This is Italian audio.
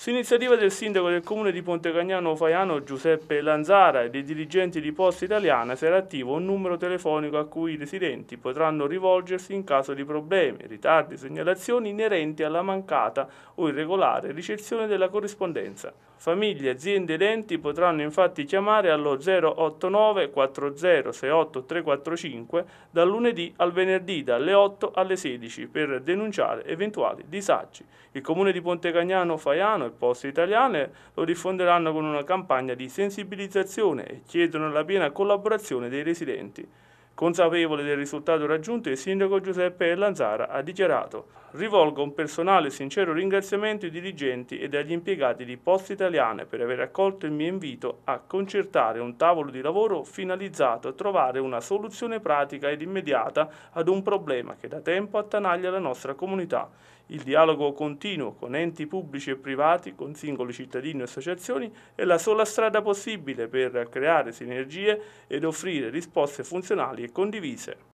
Su iniziativa del sindaco del comune di Pontecagnano Faiano Giuseppe Lanzara e dei dirigenti di Posta Italiana sarà attivo un numero telefonico a cui i residenti potranno rivolgersi in caso di problemi, ritardi, segnalazioni inerenti alla mancata o irregolare ricezione della corrispondenza. Famiglie, aziende ed enti potranno infatti chiamare allo 089 40 68 345 dal lunedì al venerdì dalle 8 alle 16 per denunciare eventuali disagi. Il comune di Pontecagnano Cagnano Faiano al posto italiane lo diffonderanno con una campagna di sensibilizzazione e chiedono la piena collaborazione dei residenti. Consapevole del risultato raggiunto, il sindaco Giuseppe Lanzara ha dichiarato «Rivolgo un personale e sincero ringraziamento ai dirigenti e agli impiegati di Poste Italiane per aver accolto il mio invito a concertare un tavolo di lavoro finalizzato a trovare una soluzione pratica ed immediata ad un problema che da tempo attanaglia la nostra comunità il dialogo continuo con enti pubblici e privati, con singoli cittadini e associazioni è la sola strada possibile per creare sinergie ed offrire risposte funzionali e condivise.